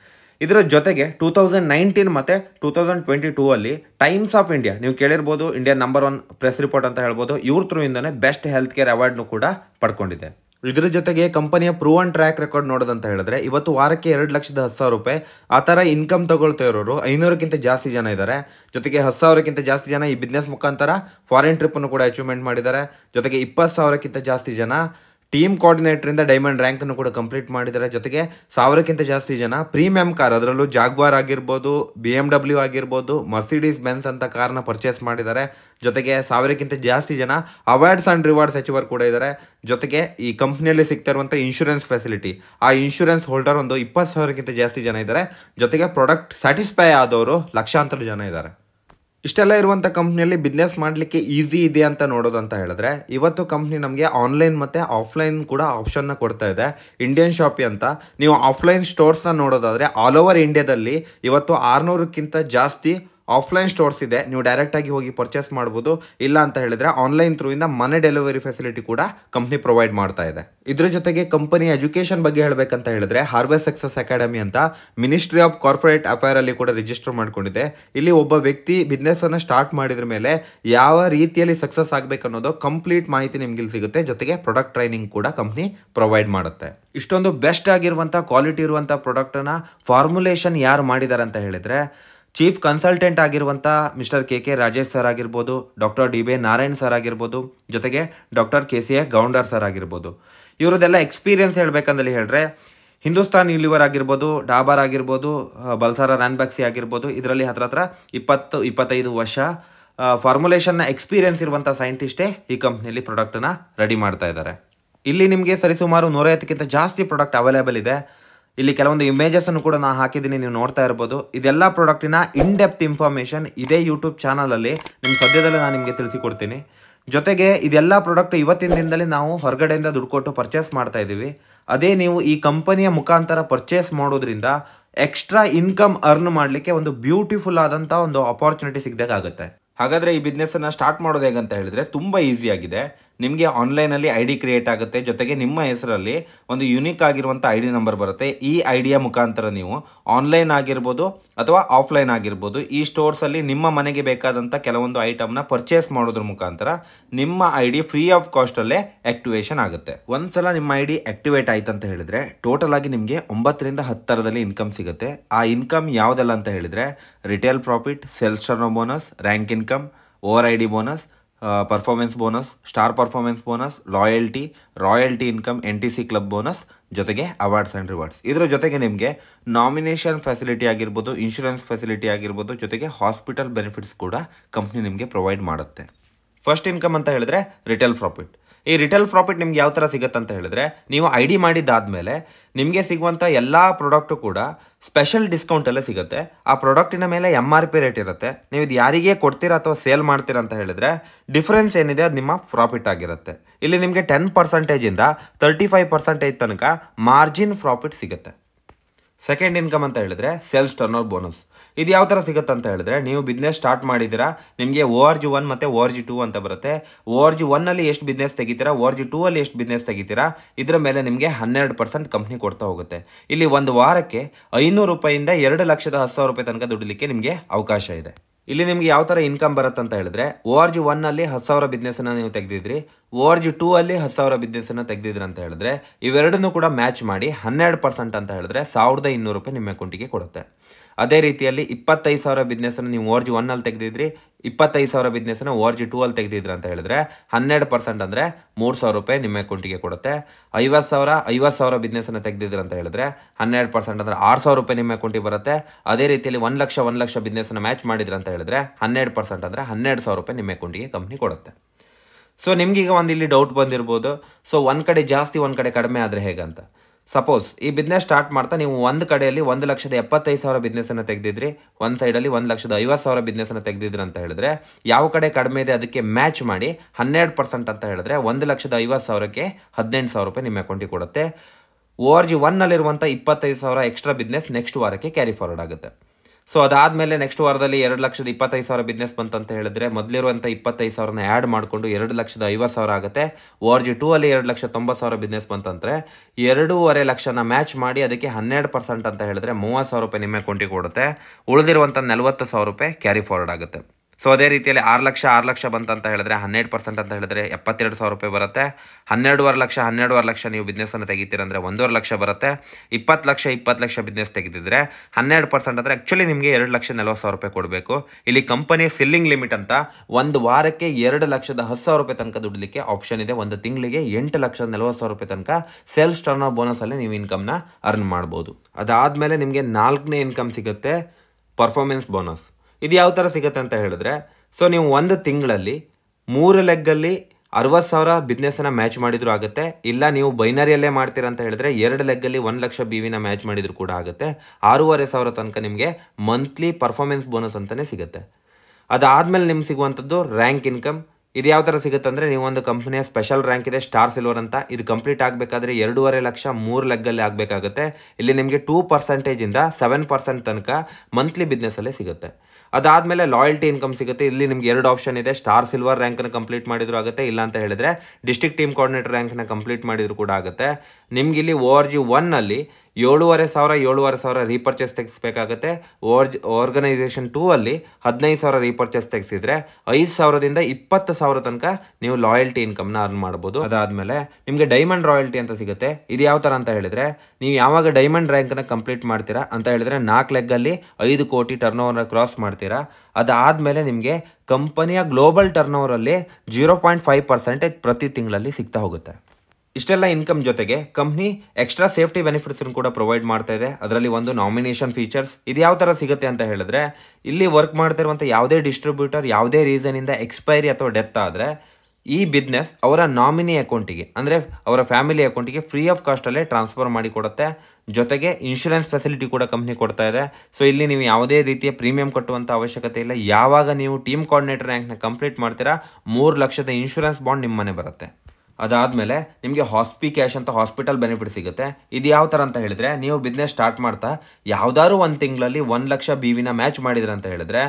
S1: ಇದರ ಜೊತೆಗೆ ಟೂ ತೌಸಂಡ್ ನೈನ್ಟೀನ್ ಮತ್ತು ಟೂ ತೌಸಂಡ್ ಟ್ವೆಂಟಿ ಟೂ ಅಲ್ಲಿ ಟೈಮ್ಸ್ ಆಫ್ ಇಂಡಿಯಾ ನೀವು ಕೇಳಿರ್ಬೋದು India number one press report ಅಂತ ಹೇಳ್ಬೋದು ಇವ್ರ ಥ್ರೂ ಇಂದನೇ ಬೆಸ್ಟ್ ಹೆಲ್ತ್ ಕೇರ್ ಅವಾರ್ಡ್ನು ಕೂಡ ಪಡ್ಕೊಂಡಿದೆ ಇದರ ಜೊತೆಗೆ ಕಂಪನಿಯ ಪ್ರೂವ್ ಅಂಡ್ ಟ್ರ್ಯಾಕ್ ರೆಕಾರ್ಡ್ ನೋಡೋದಂತ ಹೇಳಿದ್ರೆ ಇವತ್ತು ವಾರಕ್ಕೆ ಎರಡು ಲಕ್ಷದ ಹತ್ತು ಸಾವಿರ ರೂಪಾಯಿ ಆ ಥರ ಇನ್ಕಮ್ ತಗೊಳ್ತಾ ಇರೋರು ಐನೂರಕ್ಕಿಂತ ಜಾಸ್ತಿ ಜನ ಇದ್ದಾರೆ ಜೊತೆಗೆ ಹತ್ತು ಸಾವಿರಕ್ಕಿಂತ ಜಾಸ್ತಿ ಜನ ಈ ಬಿಸ್ನೆಸ್ ಮುಖಾಂತರ ಫಾರಿನ್ ಟ್ರಿಪ್ಪನ್ನು ಕೂಡ ಅಚೀವ್ಮೆಂಟ್ ಮಾಡಿದ್ದಾರೆ ಜೊತೆಗೆ ಇಪ್ಪತ್ತು ಸಾವಿರಕ್ಕಿಂತ ಜಾಸ್ತಿ ಜನ ಟೀಮ್ ಕೋಆರ್ಡಿನೇಟರಿಂದ ಡೈಮಂಡ್ ರ್ಯಾಂಕನ್ನು ಕೂಡ ಕಂಪ್ಲೀಟ್ ಮಾಡಿದ್ದಾರೆ ಜೊತೆಗೆ ಸಾವಿರಕ್ಕಿಂತ ಜಾಸ್ತಿ ಜನ ಪ್ರೀಮಿಯಂ ಕಾರ್ ಅದರಲ್ಲೂ ಜಾಗ್ವಾರ್ ಆಗಿರ್ಬೋದು ಬಿ ಎಮ್ ಡಬ್ಲ್ಯೂ ಆಗಿರ್ಬೋದು ಮರ್ಸಿಡೀಸ್ ಬೆನ್ಸ್ ಅಂತ ಕಾರ್ನ ಪರ್ಚೇಸ್ ಮಾಡಿದ್ದಾರೆ ಜೊತೆಗೆ ಸಾವಿರಕ್ಕಿಂತ ಜಾಸ್ತಿ ಜನ ಅವಾರ್ಡ್ಸ್ ಆ್ಯಂಡ್ ರಿವಾರ್ಡ್ಸ್ ಸಚಿವರು ಕೂಡ ಇದ್ದಾರೆ ಜೊತೆಗೆ ಈ ಕಂಪ್ನಿಯಲ್ಲಿ ಸಿಗ್ತಾ ಇರುವಂಥ ಇನ್ಶೂರೆನ್ಸ್ ಫೆಸಿಲಿಟಿ ಆ ಇನ್ಶೂರೆನ್ಸ್ ಹೋಲ್ಡರ್ ಒಂದು ಇಪ್ಪತ್ತು ಸಾವಿರಕ್ಕಿಂತ ಜಾಸ್ತಿ ಜನ ಇದ್ದಾರೆ ಜೊತೆಗೆ ಪ್ರಾಡಕ್ಟ್ ಸ್ಯಾಟಿಸ್ಫೈ ಆದವರು ಲಕ್ಷಾಂತರ ಜನ ಇದ್ದಾರೆ ಇಷ್ಟೆಲ್ಲ ಇರುವಂಥ ಕಂಪ್ನಿಯಲ್ಲಿ ಬಿಸ್ನೆಸ್ ಮಾಡಲಿಕ್ಕೆ ಈಸಿ ಇದೆ ಅಂತ ನೋಡೋದು ಅಂತ ಹೇಳಿದ್ರೆ ಇವತ್ತು ಕಂಪ್ನಿ ನಮಗೆ ಆನ್ಲೈನ್ ಮತ್ತು ಆಫ್ಲೈನ್ ಕೂಡ ಆಪ್ಷನ್ನ ಕೊಡ್ತಾ ಇದೆ ಇಂಡಿಯನ್ ಶಾಪಿ ಅಂತ ನೀವು ಆಫ್ಲೈನ್ ಸ್ಟೋರ್ಸ್ನ ನೋಡೋದಾದರೆ ಆಲ್ ಓವರ್ ಇಂಡಿಯಾದಲ್ಲಿ ಇವತ್ತು ಆರುನೂರಕ್ಕಿಂತ ಜಾಸ್ತಿ ಆಫ್ಲೈನ್ ಸ್ಟೋರ್ಸ್ ಇದೆ ನೀವು ಡೈರೆಕ್ಟಾಗಿ ಹೋಗಿ ಪರ್ಚೇಸ್ ಮಾಡ್ಬೋದು ಇಲ್ಲ ಅಂತ ಹೇಳಿದ್ರೆ ಆನ್ಲೈನ್ ಇಂದ ಮನೆ ಡೆಲಿವರಿ ಫೆಸಿಲಿಟಿ ಕೂಡ ಕಂಪ್ನಿ ಪ್ರೊವೈಡ್ ಮಾಡ್ತಾ ಇದೆ ಇದ್ರ ಜೊತೆಗೆ ಕಂಪನಿ ಎಜುಕೇಷನ್ ಬಗ್ಗೆ ಹೇಳಬೇಕಂತ ಹೇಳಿದ್ರೆ ಹಾರ್ವೆಸ್ ಸಕ್ಸಸ್ ಅಕಾಡೆಮಿ ಅಂತ ಮಿನಿಸ್ಟ್ರಿ ಆಫ್ ಕಾರ್ಪೊರೇಟ್ ಅಫೇರಲ್ಲಿ ಕೂಡ ರಿಜಿಸ್ಟರ್ ಮಾಡ್ಕೊಂಡಿದೆ ಇಲ್ಲಿ ಒಬ್ಬ ವ್ಯಕ್ತಿ ಬಿಸ್ನೆಸ್ಸನ್ನು ಸ್ಟಾರ್ಟ್ ಮಾಡಿದ್ರ ಮೇಲೆ ಯಾವ ರೀತಿಯಲ್ಲಿ ಸಕ್ಸಸ್ ಆಗಬೇಕು ಅನ್ನೋದು ಕಂಪ್ಲೀಟ್ ಮಾಹಿತಿ ನಿಮ್ಗೆ ಇಲ್ಲಿ ಸಿಗುತ್ತೆ ಜೊತೆಗೆ ಪ್ರೊಡಕ್ಟ್ ಟ್ರೈನಿಂಗ್ ಕೂಡ ಕಂಪ್ನಿ ಪ್ರೊವೈಡ್ ಮಾಡುತ್ತೆ ಇಷ್ಟೊಂದು ಬೆಸ್ಟ್ ಆಗಿರುವಂಥ ಕ್ವಾಲಿಟಿ ಇರುವಂಥ ಪ್ರಾಡಕ್ಟನ್ನು ಫಾರ್ಮುಲೇಷನ್ ಯಾರು ಮಾಡಿದ್ದಾರೆ ಅಂತ ಹೇಳಿದರೆ ಚೀಫ್ ಕನ್ಸಲ್ಟೆಂಟ್ ಆಗಿರುವಂಥ mister K K Rajesh sir ಆಗಿರ್ಬೋದು doctor D B Narayan sir ಆಗಿರ್ಬೋದು ಜೊತೆಗೆ doctor K C A Gounder sir ಆಗಿರ್ಬೋದು ಇವರದೆಲ್ಲ ಎಕ್ಸ್ಪೀರಿಯನ್ಸ್ ಹೇಳಬೇಕಂದಲ್ಲಿ ಹೇಳಿದ್ರೆ ಹಿಂದೂಸ್ತಾನ್ ಯುಲಿವರ್ ಆಗಿರ್ಬೋದು ಡಾಬರ್ ಆಗಿರ್ಬೋದು ಬಲ್ಸಾರ ರನ್ಬಾಕ್ಸಿ ಆಗಿರ್ಬೋದು ಇದರಲ್ಲಿ ಹತ್ರ ಹತ್ರ ಇಪ್ಪತ್ತು ಇಪ್ಪತ್ತೈದು ವರ್ಷ ಫಾರ್ಮುಲೇಷನ್ನ ಎಕ್ಸ್ಪೀರಿಯನ್ಸ್ ಇರುವಂಥ ಸೈಂಟಿಸ್ಟೇ ಈ ಕಂಪ್ನಿಯಲ್ಲಿ ಪ್ರಾಡಕ್ಟನ್ನು ರೆಡಿ ಮಾಡ್ತಾ ಇದ್ದಾರೆ ಇಲ್ಲಿ ನಿಮಗೆ ಸರಿಸುಮಾರು ನೂರೈವತ್ತಕ್ಕಿಂತ ಜಾಸ್ತಿ ಪ್ರಾಡಕ್ಟ್ ಅವೈಲೇಬಲ್ ಇದೆ ಇಲ್ಲಿ ಕೆಲವೊಂದು ಇಮೇಜಸ್ ಅನ್ನು ಕೂಡ ನಾನು ಹಾಕಿದ್ದೀನಿ ನೀವು ನೋಡ್ತಾ ಇರ್ಬೋದು ಇದೆಲ್ಲ ಪ್ರಾಡಕ್ಟಿನ ಇನ್ ಡೆಪ್ತ್ ಇನ್ಫಾರ್ಮೇಷನ್ ಇದೇ ಯೂಟ್ಯೂಬ್ ಚಾನಲಲ್ಲಿ ನಿಮ್ಮ ಸದ್ಯದಲ್ಲೇ ನಾನು ನಿಮಗೆ ತಿಳಿಸಿಕೊಡ್ತೀನಿ ಜೊತೆಗೆ ಇದೆಲ್ಲ ಪ್ರಾಡಕ್ಟ್ ಇವತ್ತಿನ ದಿನದಲ್ಲಿ ನಾವು ಹೊರಗಡೆಯಿಂದ ದುಡ್ಡು ಕೊಟ್ಟು ಪರ್ಚೇಸ್ ಮಾಡ್ತಾ ಇದ್ದೀವಿ ಅದೇ ನೀವು ಈ ಕಂಪನಿಯ ಮುಖಾಂತರ ಪರ್ಚೇಸ್ ಮಾಡೋದ್ರಿಂದ ಎಕ್ಸ್ಟ್ರಾ ಇನ್ಕಮ್ ಅರ್ನ್ ಮಾಡಲಿಕ್ಕೆ ಒಂದು ಬ್ಯೂಟಿಫುಲ್ ಆದಂಥ ಒಂದು ಅಪರ್ಚುನಿಟಿ ಆಗುತ್ತೆ ಹಾಗಾದರೆ ಈ ಬಿಸ್ನೆಸ್ಸನ್ನು ಸ್ಟಾರ್ಟ್ ಮಾಡೋದು ಹೇಗಂತ ಹೇಳಿದ್ರೆ ತುಂಬ ಆಗಿದೆ ನಿಮಗೆ ಆನ್ಲೈನಲ್ಲಿ ಐ ಡಿ ಕ್ರಿಯೇಟ್ ಆಗುತ್ತೆ ಜೊತೆಗೆ ನಿಮ್ಮ ಹೆಸರಲ್ಲಿ ಒಂದು ಯುನೀಕ್ ಆಗಿರುವಂಥ ಐ ಡಿ ನಂಬರ್ ಬರುತ್ತೆ ಈ ಐಡಿಯ ಮುಖಾಂತರ ನೀವು ಆನ್ಲೈನ್ ಆಗಿರ್ಬೋದು ಅಥವಾ ಆಫ್ಲೈನ್ ಆಗಿರ್ಬೋದು ಈ ಸ್ಟೋರ್ಸಲ್ಲಿ ನಿಮ್ಮ ಮನೆಗೆ ಬೇಕಾದಂಥ ಕೆಲವೊಂದು ಐಟಮ್ನ ಪರ್ಚೇಸ್ ಮಾಡೋದ್ರ ಮುಖಾಂತರ ನಿಮ್ಮ ಐ ಡಿ ಫ್ರೀ ಆಫ್ ಕಾಸ್ಟಲ್ಲೇ ಆ್ಯಕ್ಟಿವೇಷನ್ ಆಗುತ್ತೆ ಒಂದು ಸಲ ನಿಮ್ಮ ಐ ಡಿ ಆ್ಯಕ್ಟಿವೇಟ್ ಆಯ್ತು ಅಂತ ಹೇಳಿದರೆ ಟೋಟಲ್ ಆಗಿ ನಿಮಗೆ ಒಂಬತ್ತರಿಂದ ಹತ್ತರದಲ್ಲಿ ಇನ್ಕಮ್ ಸಿಗುತ್ತೆ ಆ ಇನ್ಕಮ್ ಯಾವುದೆಲ್ಲ ಅಂತ ಹೇಳಿದರೆ retail profit sales turnover bonus rank income over I D bonus performance bonus star performance bonus loyalty royalty income N T C club bonus ಜೊತೆಗೆ ಅವಾರ್ಡ್ಸ್ ಆ್ಯಂಡ್ ರಿವಾರ್ಡ್ಸ್ ಇದರ ಜೊತೆಗೆ ನಿಮಗೆ ನಾಮಿನೇಷನ್ ಫೆಸಿಲಿಟಿ ಆಗಿರ್ಬೋದು ಇನ್ಶೂರೆನ್ಸ್ ಫೆಸಿಲಿಟಿ ಆಗಿರ್ಬೋದು ಜೊತೆಗೆ hospital benefits ಕೂಡ company ನಿಮಗೆ provide ಮಾಡುತ್ತೆ ಫಸ್ಟ್ ಇನ್ಕಮ್ ಅಂತ ಹೇಳಿದ್ರೆ ರಿಟೇಲ್ ಪ್ರಾಫಿಟ್ ಈ ರಿಟೇಲ್ ಪ್ರಾಫಿಟ್ ನಿಮ್ಗೆ ಯಾವ ಥರ ಸಿಗುತ್ತಂತ ಹೇಳಿದ್ರೆ ನೀವು ಐ ಡಿ ಮಾಡಿದ್ದಾದಮೇಲೆ ನಿಮಗೆ ಸಿಗುವಂಥ ಎಲ್ಲ ಪ್ರಾಡಕ್ಟು ಕೂಡ ಸ್ಪೆಷಲ್ ಡಿಸ್ಕೌಂಟಲ್ಲೇ ಸಿಗುತ್ತೆ ಆ ಪ್ರಾಡಕ್ಟಿನ ಮೇಲೆ ಎಮ್ ಆರ್ ಪಿ ರೇಟ್ ಇರುತ್ತೆ ನೀವು ಇದು ಯಾರಿಗೆ ಕೊಡ್ತೀರಾ ಅಥವಾ ಸೇಲ್ ಮಾಡ್ತೀರಾ ಅಂತ ಹೇಳಿದ್ರೆ ಡಿಫ್ರೆನ್ಸ್ ಏನಿದೆ ಅದು ನಿಮ್ಮ ಪ್ರಾಫಿಟ್ ಆಗಿರುತ್ತೆ ಇಲ್ಲಿ ನಿಮಗೆ ಟೆನ್ ಪರ್ಸೆಂಟೇಜಿಂದ ತರ್ಟಿ ಫೈವ್ ಪರ್ಸೆಂಟೇಜ್ ತನಕ ಮಾರ್ಜಿನ್ ಪ್ರಾಫಿಟ್ ಸಿಗುತ್ತೆ ಸೆಕೆಂಡ್ ಇನ್ಕಮ್ ಅಂತ ಹೇಳಿದ್ರೆ ಸೇಲ್ಸ್ ಟರ್ನ್ ಓವರ್ ಬೋನಸ್ ಇದು ಯಾವ ಥರ ಸಿಗುತ್ತೆ ಅಂತ ಹೇಳಿದ್ರೆ ನೀವು ಬಿಸ್ನೆಸ್ ಸ್ಟಾರ್ಟ್ ಮಾಡಿದ್ದೀರಾ ನಿಮಗೆ ಓ ಆರ್ ಜಿ ಒನ್ ಮತ್ತು ಓ ಜಿ ಟೂ ಅಂತ ಬರುತ್ತೆ ಓ ಆರ್ ಜಿ ಒನ್ನಲ್ಲಿ ಎಷ್ಟು ಬಿಸ್ನೆಸ್ ತೆಗಿತೀರಾ ಓ ಜಿ ಟೂ ಅಲ್ಲಿ ಎಷ್ಟು ಬಿಸ್ನೆಸ್ ತೆಗಿತೀರಾ ಇದರ ಮೇಲೆ ನಿಮಗೆ ಹನ್ನೆರಡು ಪರ್ಸೆಂಟ್ ಕಂಪ್ನಿ ಕೊಡ್ತಾ ಹೋಗುತ್ತೆ ಇಲ್ಲಿ ಒಂದು ವಾರಕ್ಕೆ ಐನೂರು ರೂಪಾಯಿಂದ ಎರಡು ಲಕ್ಷದ ಹತ್ತು ಸಾವಿರ ರೂಪಾಯಿ ತನಕ ದುಡಿಲಿಕ್ಕೆ ನಿಮಗೆ ಅವಕಾಶ ಇದೆ ಇಲ್ಲಿ ನಿಮ್ಗೆ ಯಾವ ಥರ ಇನ್ಕಮ್ ಬರುತ್ತೆ ಅಂತ ಹೇಳಿದ್ರೆ ಓ ಆರ್ ಜಿ ಅಲ್ಲಿ ಹತ್ತು ಸಾವಿರ ಬಿಸ್ನೆಸ್ನ ನೀವು ತೆಗೆದಿದ್ರಿ ಓ ಜಿ ಟೂ ಅಲ್ಲಿ ಹತ್ತು ಸಾವಿರ ಬಿಸ್ನೆಸ್ನ ತೆಗೆದಿದ್ರಿ ಅಂತ ಹೇಳಿದ್ರೆ ಇವೆರಡನ್ನೂ ಕೂಡ ಮ್ಯಾಚ್ ಮಾಡಿ ಹನ್ನೆರಡು ಪರ್ಸೆಂಟ್ ಅಂತ ಹೇಳಿದ್ರೆ ಸಾವಿರದ ಇನ್ನೂರು ರೂಪಾಯಿ ನಿಮ್ಮ ಅಕೌಂಟಿಗೆ ಕೊಡುತ್ತೆ ಅದೇ ರೀತಿಯಲ್ಲಿ ಇಪ್ಪತ್ತೈದು ಸಾವಿರ ಬಿಸ್ನೆಸ್ನ ನೀವು ಓರ್ಜಿ ಒನ್ನಲ್ಲಿ ತೆಗೆದಿದ್ರಿ ಇಪ್ಪತ್ತೈದು ಸಾವಿರ ಬಿಸ್ನೆಸ್ನ ಓರ್ಜಿ ಟೂ ಅಲ್ಲಿ ತೆಗೆದಿದ್ರಿ ಅಂತ ಹೇಳಿದ್ರೆ ಹನ್ನೆರಡು ಪರ್ಸೆಂಟ್ ಅಂದರೆ ಮೂರು ಸಾವಿರ ರೂಪಾಯಿ ನಿಮ್ಮ ಅಕೌಂಟಿಗೆ ಕೊಡುತ್ತೆ ಐವತ್ತು ಸಾವಿರ ಐವತ್ತು ಸಾವಿರ ಬಿಸ್ನೆಸ್ನ ತೆಗೆದಿದ್ರು ಅಂತ ಹೇಳಿದ್ರೆ ಹನ್ನೆರಡು ಪರ್ಸೆಂಟ್ ಅಂದರೆ ಆರು ಸಾವಿರ ರೂಪಾಯಿ ನಿಮ್ಮ ಅಕೌಂಟಿಗೆ ಬರುತ್ತೆ ಅದೇ ರೀತಿಯಲ್ಲಿ ಒಂದು ಲಕ್ಷ ಒಂದು ಲಕ್ಷ ಬಿಸ್ನೆಸ್ನ ಮ್ಯಾಚ್ ಮಾಡಿದ್ರಿ ಅಂತ ಹೇಳಿದ್ರೆ ಹನ್ನೆರಡು ಪರ್ಸೆಂಟ್ ಅಂದರೆ ಹನ್ನೆರಡು ಸಾವಿರ ರೂಪಾಯಿ ನಿಮ್ಮ ಅಕೌಂಟಿಗೆ ಕಂಪ್ನಿ ಕೊಡುತ್ತೆ ಸೊ ನಿಮಗೀಗ ಒಂದು ಇಲ್ಲಿ ಡೌಟ್ ಬಂದಿರ್ಬೋದು ಸೊ ಒಂದು ಕಡೆ ಜಾಸ್ತಿ ಒಂದು ಕಡೆ ಕಡಿಮೆ ಆದರೆ ಹೇಗಂತ ಸಪೋಸ್ ಈ ಬಿಸ್ನೆಸ್ ಸ್ಟಾರ್ಟ್ ಮಾಡ್ತಾ ನೀವು ಒಂದು ಕಡೆಯಲ್ಲಿ ಒಂದು ಲಕ್ಷದ ಎಪ್ಪತ್ತೈದು ಸಾವಿರ ಬಿಸ್ನೆಸನ್ನು ತೆಗೆದಿದ್ರಿ ಒಂದು ಸೈಡಲ್ಲಿ ಒಂದು ಲಕ್ಷದ ಐವತ್ತು ಸಾವಿರ ಬಿಸ್ನೆಸನ್ನು ತೆಗೆದಿದ್ರಿ ಅಂತ ಹೇಳಿದ್ರೆ ಯಾವ ಕಡೆ ಕಡಿಮೆ ಇದೆ ಅದಕ್ಕೆ ಮ್ಯಾಚ್ ಮಾಡಿ ಹನ್ನೆರಡು ಪರ್ಸೆಂಟ್ ಅಂತ ಹೇಳಿದ್ರೆ ಒಂದು ಲಕ್ಷದ ಐವತ್ತು ಸಾವಿರಕ್ಕೆ ಹದಿನೆಂಟು ಸಾವಿರ ರೂಪಾಯಿ ನಿಮ್ಮ ಅಕೌಂಟಿಗೆ ಕೊಡುತ್ತೆ ಓ ಆರ್ ಜಿ ಒನ್ನಲ್ಲಿರುವಂಥ ಇಪ್ಪತ್ತೈದು ಸಾವಿರ ಎಕ್ಸ್ಟ್ರಾ ಬಿಸ್ನೆಸ್ ನೆಕ್ಸ್ಟ್ ವಾರಕ್ಕೆ ಕ್ಯಾರಿ ಫಾರ್ವರ್ಡ್ ಆಗುತ್ತೆ ಸೊ ಅದಾದಮೇಲೆ ನೆಕ್ಸ್ಟ್ ವಾರದಲ್ಲಿ ಎರಡು ಲಕ್ಷದ ಇಪ್ಪತ್ತೈದು ಸಾವಿರ ಬಿಸ್ನೆಸ್ ಬಂತಂತ ಹೇಳಿದ್ರೆ ಮೊದಲಿರುವಂಥ ಇಪ್ಪತ್ತೈದು ಸಾವಿರನ ಆ್ಯಡ್ ಮಾಡಿಕೊಂಡು ಎರಡು ಲಕ್ಷದ ಐವತ್ತು ಸಾವಿರ ಆಗುತ್ತೆ ವಾರ್ ಜಿ ಟೂ ಅಲ್ಲಿ ಎರಡು ಲಕ್ಷ ತೊಂಬತ್ತು ಸಾವಿರ ಬಿಸ್ನೆಸ್ ಬಂತಂದರೆ ಎರಡೂವರೆ ಲಕ್ಷನ ಮ್ಯಾಚ್ ಮಾಡಿ ಅದಕ್ಕೆ ಹನ್ನೆರಡು ಪರ್ಸೆಂಟ್ ಅಂತ ಹೇಳಿದ್ರೆ ಮೂವತ್ತು ಸಾವಿರ ರೂಪಾಯಿ ನಿಮ್ಮೆ ಕೊಂಡಿ ಕೊಡುತ್ತೆ ಉಳಿದಿರುವಂಥ ನಲವತ್ತು ಸಾವಿರ ರೂಪಾಯಿ ಕ್ಯಾರಿ ಫಾರ್ವರ್ಡ್ ಆಗುತ್ತೆ ಸೊ ಅದೇ ರೀತಿಯಲ್ಲಿ ಆರು ಲಕ್ಷ ಆರು ಲಕ್ಷ ಬಂತಂತ ಹೇಳಿದ್ರೆ ಹನ್ನೆರಡು ಪರ್ಸೆಂಟ್ ಅಂತ ಹೇಳಿದ್ರೆ ಎಪ್ಪತ್ತೆರಡು ಸಾವಿರ ರೂಪಾಯಿ ಬರುತ್ತೆ ಹನ್ನೆರಡುವರೆ ಲಕ್ಷ ಹನ್ನೆರಡುವರೆ ಲಕ್ಷ ನೀವು ಬಿಸ್ನೆಸ್ಸನ್ನು ತೆಗಿತೀರಂದರೆ ಒಂದೂವರೆ ಲಕ್ಷ ಬರುತ್ತೆ ಇಪ್ಪತ್ತು ಲಕ್ಷ ಇಪ್ಪತ್ತು ಲಕ್ಷ ಬಿಸ್ನೆಸ್ ತೆಗೆದಿದ್ರೆ ಹನ್ನೆರಡು ಪರ್ಸೆಂಟ್ ಅಂದರೆ ಆ್ಯಕ್ಚುಲಿ ನಿಮಗೆ ಎರಡು ಲಕ್ಷ ನಲ್ವತ್ತು ಸಾವಿರ ರೂಪಾಯಿ ಕೊಡಬೇಕು ಇಲ್ಲಿ ಕಂಪನಿ ಸಿಲ್ಲಿಂಗ್ ಲಿಮಿಟ್ ಅಂತ ಒಂದು ವಾರಕ್ಕೆ ಎರಡು ಲಕ್ಷದ ಹತ್ತು ಸಾವಿರ ರೂಪಾಯಿ ತನಕ ದುಡಲಿಕ್ಕೆ ಆಪ್ಷನ್ ಇದೆ ಒಂದು ತಿಂಗಳಿಗೆ ಎಂಟು ಲಕ್ಷದ ನಲವತ್ತು ಸಾವಿರ ರೂಪಾಯಿ ತನಕ ಸೇಲ್ಸ್ ಟರ್ನ್ ಬೋನಸಲ್ಲಿ ನೀವು ಇನ್ಕಮ್ನ ಅರ್ನ್ ಮಾಡ್ಬೋದು ಅದಾದಮೇಲೆ ನಿಮಗೆ ನಾಲ್ಕನೇ ಇನ್ಕಮ್ ಸಿಗುತ್ತೆ ಪರ್ಫಾರ್ಮೆನ್ಸ್ ಬೋನಸ್ ಇದು ಯಾವ ಥರ ಸಿಗುತ್ತೆ ಅಂತ ಹೇಳಿದ್ರೆ ಸೊ ನೀವು ಒಂದು ತಿಂಗಳಲ್ಲಿ ಮೂರು ಲೆಗ್ಗಲ್ಲಿ ಅರವತ್ತು ಸಾವಿರ ಬಿಸ್ನೆಸ್ಸನ್ನು ಮ್ಯಾಚ್ ಮಾಡಿದರೂ ಆಗುತ್ತೆ ಇಲ್ಲ ನೀವು ಬೈನರಿಯಲ್ಲೇ ಅಂತ ಹೇಳಿದ್ರೆ ಎರಡು ಲೆಗ್ಗಲ್ಲಿ ಒಂದು ಲಕ್ಷ ಬಿ ವಿನ ಮ್ಯಾಚ್ ಮಾಡಿದರೂ ಕೂಡ ಆಗುತ್ತೆ ಆರೂವರೆ ಸಾವಿರ ತನಕ ನಿಮಗೆ ಮಂತ್ಲಿ ಪರ್ಫಾರ್ಮೆನ್ಸ್ ಬೋನಸ್ ಅಂತಲೇ ಸಿಗುತ್ತೆ ಅದಾದಮೇಲೆ ನಿಮ್ಗೆ ಸಿಗುವಂಥದ್ದು ರ್ಯಾಂಕ್ ಇನ್ಕಮ್ ಇದು ಯಾವ ಥರ ಸಿಗುತ್ತೆ ಅಂದರೆ ನೀವು ಒಂದು ಕಂಪ್ನಿಯ ಸ್ಪೆಷಲ್ ರ್ಯಾಂಕ್ ಇದೆ ಸ್ಟಾರ್ ಸಿಲ್ವರ್ ಅಂತ ಇದು ಕಂಪ್ಲೀಟ್ ಆಗಬೇಕಾದ್ರೆ ಎರಡೂವರೆ ಲಕ್ಷ ಮೂರು ಲೆಗ್ಗಲ್ಲಿ ಆಗಬೇಕಾಗುತ್ತೆ ಇಲ್ಲಿ ನಿಮಗೆ ಟೂ ಪರ್ಸೆಂಟೇಜಿಂದ ಸೆವೆನ್ ಪರ್ಸೆಂಟ್ ತನಕ ಮಂತ್ಲಿ ಬಿಸ್ನೆಸ್ಸಲ್ಲೇ ಸಿಗುತ್ತೆ ಅದಾದಮೇಲೆ ಲಾಯಲ್ಟಿ ಇನ್ಕಮ್ ಸಿಗುತ್ತೆ ಇಲ್ಲಿ ನಿಮ್ಗೆ ಎರಡು ಆಪ್ಷನ್ ಇದೆ ಸ್ಟಾರ್ ಸಿಲ್ವರ್ ರ್ಯಾಂಕನ್ನು ಕಂಪ್ಲೀಟ್ ಮಾಡಿದ್ರು ಆಗುತ್ತೆ ಇಲ್ಲ ಅಂತ ಹೇಳಿದ್ರೆ ಡಿಸ್ಟಿಕ್ ಟೀಮ್ ಕೋಆರ್ಡಿನೇಟರ್ ರ್ಯಾಂಕನ್ನು ಕಂಪ್ಲೀಟ್ ಮಾಡಿದ್ರು ಕೂಡ ಆಗುತ್ತೆ ನಿಮ್ಗೆ ಇಲ್ಲಿ ಓ ಆರ್ ಜಿ ಒನ್ನಲ್ಲಿ ಏಳುವರೆ ಸಾವಿರ ಏಳುವರೆ ಸಾವಿರ ರೀಪರ್ಚೇಸ್ ತೆಗೆಸ್ಬೇಕಾಗತ್ತೆ ಓರ್ಜ್ ಆರ್ಗನೈಸೇಷನ್ ಟೂ ಅಲ್ಲಿ ಹದಿನೈದು ಸಾವಿರ ರೀಪರ್ಚೇಸ್ ತೆಗೆಸಿದ್ರೆ ಐದು ಸಾವಿರದಿಂದ ಇಪ್ಪತ್ತು ಸಾವಿರ ತನಕ ನೀವು ಲಾಯಲ್ಟಿ ಇನ್ಕಮ್ನ ಅರ್ನ್ ಮಾಡ್ಬೋದು ಅದಾದಮೇಲೆ ನಿಮಗೆ ಡೈಮಂಡ್ ರಾಯಲ್ಟಿ ಅಂತ ಸಿಗುತ್ತೆ ಇದು ಯಾವ ಥರ ಅಂತ ಹೇಳಿದರೆ ನೀವು ಯಾವಾಗ ಡೈಮಂಡ್ ರ್ಯಾಂಕನ್ನ ಕಂಪ್ಲೀಟ್ ಮಾಡ್ತೀರಾ ಅಂತ ಹೇಳಿದರೆ ನಾಲ್ಕು ಲೆಗ್ಗಲ್ಲಿ ಐದು ಕೋಟಿ ಟರ್ನ್ ಓವರ್ನ ಕ್ರಾಸ್ ಮಾಡ್ತೀರಾ ಅದಾದಮೇಲೆ ನಿಮಗೆ ಕಂಪನಿಯ ಗ್ಲೋಬಲ್ ಟರ್ನ್ ಓವರಲ್ಲಿ ಜೀರೋ ಪಾಯಿಂಟ್ ಫೈವ್ ಪರ್ಸೆಂಟೇಜ್ ಪ್ರತಿ ತಿಂಗಳಲ್ಲಿ ಸಿಗ್ತಾ ಹೋಗುತ್ತೆ ಇಷ್ಟೆಲ್ಲ ಇನ್ಕಮ್ ಜೊತೆಗೆ ಕಂಪ್ನಿ ಎಕ್ಸ್ಟ್ರಾ ಸೇಫ್ಟಿ ಬೆನಿಫಿಟ್ಸ್ ಕೂಡ ಪ್ರೊವೈಡ್ ಮಾಡ್ತಾ ಇದೆ ಅದರಲ್ಲಿ ಒಂದು ನಾಮಿನೇಷನ್ ಫೀಚರ್ಸ್ ಇದು ಯಾವ ಥರ ಸಿಗುತ್ತೆ ಅಂತ ಹೇಳಿದ್ರೆ ಇಲ್ಲಿ ವರ್ಕ್ ಮಾಡ್ತಾ ಯಾವುದೇ ಡಿಸ್ಟ್ರಿಬ್ಯೂಟರ್ ಯಾವುದೇ ರೀಸನಿಂದ ಎಕ್ಸ್ಪೈರಿ ಅಥವಾ ಡೆತ್ ಆದರೆ ಈ ಬಿಸ್ನೆಸ್ ಅವರ ನಾಮಿನಿ ಅಕೌಂಟಿಗೆ ಅಂದರೆ ಅವರ ಫ್ಯಾಮಿಲಿ ಅಕೌಂಟಿಗೆ ಫ್ರೀ ಆಫ್ ಕಾಸ್ಟಲ್ಲೇ ಟ್ರಾನ್ಸ್ಫರ್ ಮಾಡಿ ಕೊಡುತ್ತೆ ಜೊತೆಗೆ ಇನ್ಶೂರೆನ್ಸ್ ಫೆಸಿಲಿಟಿ ಕೂಡ ಕಂಪ್ನಿ ಕೊಡ್ತಾ ಇದೆ ಸೊ ಇಲ್ಲಿ ನೀವು ಯಾವುದೇ ರೀತಿಯ ಪ್ರೀಮಿಯಂ ಕಟ್ಟುವಂಥ ಅವಶ್ಯಕತೆ ಇಲ್ಲ ಯಾವಾಗ ನೀವು ಟೀಮ್ ಕೋಆರ್ಡಿನೇಟರ್ ರ್ಯಾಂಕ್ನ ಕಂಪ್ಲೀಟ್ ಮಾಡ್ತೀರಾ ಮೂರು ಲಕ್ಷದ ಇನ್ಶೂರೆನ್ಸ್ ಬಾಂಡ್ ನಿಮ್ಮನೆ ಬರುತ್ತೆ ಅದಾದಮೇಲೆ ನಿಮಗೆ ಹಾಸ್ಪಿ ಕ್ಯಾಶ್ ಅಂತ ಹಾಸ್ಪಿಟಲ್ ಬೆನಿಫಿಟ್ ಸಿಗುತ್ತೆ ಇದು ಯಾವ ಥರ ಅಂತ ಹೇಳಿದ್ರೆ ನೀವು ಬಿಸ್ನೆಸ್ ಸ್ಟಾರ್ಟ್ ಮಾಡ್ತಾ ಯಾವುದಾದ್ರು ಒಂದು ತಿಂಗಳಲ್ಲಿ ಒಂದು ಲಕ್ಷ ಬಿ ವಿನ ಮ್ಯಾಚ್ ಮಾಡಿದ್ರೆ ಅಂತ ಹೇಳಿದ್ರೆ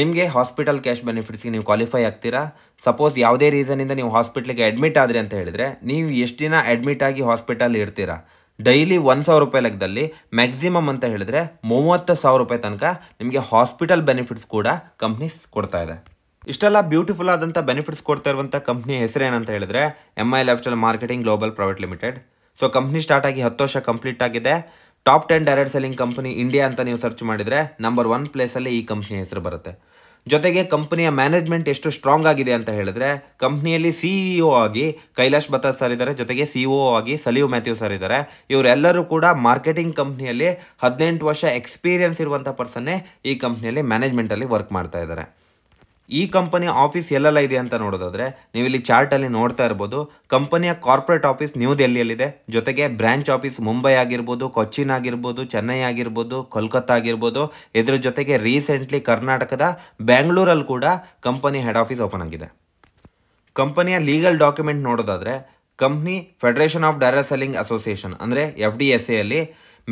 S1: ನಿಮಗೆ ಹಾಸ್ಪಿಟಲ್ ಕ್ಯಾಶ್ ಬೆನಿಫಿಟ್ಸ್ಗೆ ನೀವು ಕ್ವಾಲಿಫೈ ಆಗ್ತೀರಾ ಸಪೋಸ್ ಯಾವುದೇ ರೀಸನಿಂದ ನೀವು ಹಾಸ್ಪಿಟ್ಲಿಗೆ ಅಡ್ಮಿಟ್ ಆದರೆ ಅಂತ ಹೇಳಿದರೆ ನೀವು ಎಷ್ಟು ದಿನ ಅಡ್ಮಿಟ್ ಆಗಿ ಹಾಸ್ಪಿಟಲ್ ಇರ್ತೀರಾ ಡೈಲಿ ಒಂದು ಸಾವಿರ ರೂಪಾಯಿ ಲೆಕ್ಕದಲ್ಲಿ ಮ್ಯಾಕ್ಸಿಮಮ್ ಅಂತ ಹೇಳಿದ್ರೆ ಮೂವತ್ತು ಸಾವಿರ ರೂಪಾಯಿ ತನಕ ನಿಮಗೆ ಹಾಸ್ಪಿಟಲ್ ಬೆನಿಫಿಟ್ಸ್ ಕೂಡ ಕಂಪ್ನೀಸ್ ಕೊಡ್ತಾ ಇದೆ ಇಷ್ಟೆಲ್ಲ ಬ್ಯೂಟಿಫುಲ್ ಆದಂಥ ಬೆನಿಫಿಟ್ಸ್ ಕೊಡ್ತಾ ಇರುವಂಥ ಕಂಪ್ನಿ ಏನಂತ ಹೇಳಿದ್ರೆ M I lifestyle marketing global private limited so company start ಆಗಿ ಹತ್ತು ವರ್ಷ ಕಂಪ್ಲೀಟ್ ಆಗಿದೆ top ten direct selling company India ಅಂತ ನೀವು ಸರ್ಚ್ ಮಾಡಿದರೆ ನಂಬರ್ ಒನ್ ಪ್ಲೇಸಲ್ಲಿ ಈ ಕಂಪ್ನಿ ಹೆಸರು ಬರುತ್ತೆ ಜೊತೆಗೆ ಕಂಪನಿಯ ಮ್ಯಾನೇಜ್ಮೆಂಟ್ ಎಷ್ಟು ಸ್ಟ್ರಾಂಗ್ ಆಗಿದೆ ಅಂತ ಹೇಳಿದ್ರೆ ಕಂಪ್ನಿಯಲ್ಲಿ ಸಿಇಒ e ಆಗಿ ಕೈಲಾಶ್ ಬತಾ ಸರ್ ಇದ್ದಾರೆ ಜೊತೆಗೆ ಸಿಇಒ ಆಗಿ ಸಲೀವ್ ಮ್ಯಾಥ್ಯೂ ಸರ್ ಇದ್ದಾರೆ ಇವರೆಲ್ಲರೂ ಕೂಡ ಮಾರ್ಕೆಟಿಂಗ್ ಕಂಪ್ನಿಯಲ್ಲಿ ಹದಿನೆಂಟು ವರ್ಷ ಎಕ್ಸ್ಪೀರಿಯನ್ಸ್ ಇರುವಂಥ ಪರ್ಸನ್ನೇ ಈ ಕಂಪ್ನಿಯಲ್ಲಿ ಮ್ಯಾನೇಜ್ಮೆಂಟಲ್ಲಿ ವರ್ಕ್ ಮಾಡ್ತಾ ಇದ್ದಾರೆ ಈ ಕಂಪನಿ ಆಫೀಸ್ ಎಲ್ಲೆಲ್ಲ ಇದೆ ಅಂತ ನೋಡೋದಾದ್ರೆ ನೀವು ಇಲ್ಲಿ ಚಾರ್ಟಲ್ಲಿ ನೋಡ್ತಾ ಇರ್ಬೋದು ಕಂಪನಿಯ ಕಾರ್ಪೊರೇಟ್ ಆಫೀಸ್ ನ್ಯೂ ದೆಹಲಿಯಲ್ಲಿದೆ ಜೊತೆಗೆ ಬ್ರಾಂಚ್ ಆಫೀಸ್ ಮುಂಬೈ ಆಗಿರ್ಬೋದು ಕೊಚ್ಚಿನ್ ಆಗಿರ್ಬೋದು ಚೆನ್ನೈ ಆಗಿರ್ಬೋದು ಕೋಲ್ಕತ್ತಾ ಆಗಿರ್ಬೋದು ಇದರ ಜೊತೆಗೆ ರೀಸೆಂಟ್ಲಿ ಕರ್ನಾಟಕದ ಬ್ಯಾಂಗ್ಳೂರಲ್ಲಿ ಕೂಡ ಕಂಪನಿ ಹೆಡ್ ಆಫೀಸ್ ಓಪನ್ ಆಗಿದೆ ಕಂಪನಿಯ ಲೀಗಲ್ ಡಾಕ್ಯುಮೆಂಟ್ ನೋಡೋದಾದ್ರೆ company federation of direct selling association ಅಂದರೆ ಎಫ್ ಡಿ ಎಸ್ ಎಲ್ಲಿ